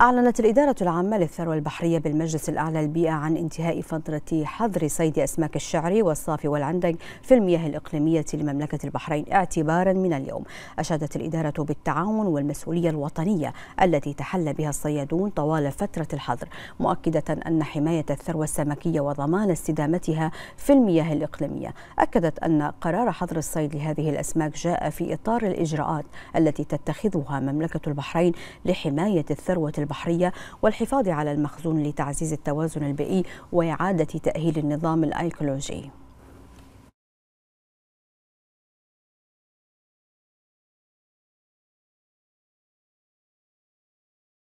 أعلنت الإدارة العامة للثروة البحرية بالمجلس الأعلى للبيئة عن انتهاء فترة حظر صيد أسماك الشعري والصافي والعندق في المياه الإقليمية لمملكة البحرين اعتبارا من اليوم أشادت الإدارة بالتعاون والمسؤولية الوطنية التي تحل بها الصيادون طوال فترة الحظر مؤكدة أن حماية الثروة السمكية وضمان استدامتها في المياه الإقليمية أكدت أن قرار حظر الصيد لهذه الأسماك جاء في إطار الإجراءات التي تتخذها مملكة البحرين لحماية الثروة البحرية والحفاظ على المخزون لتعزيز التوازن البيئي وإعادة تأهيل النظام الأيكولوجي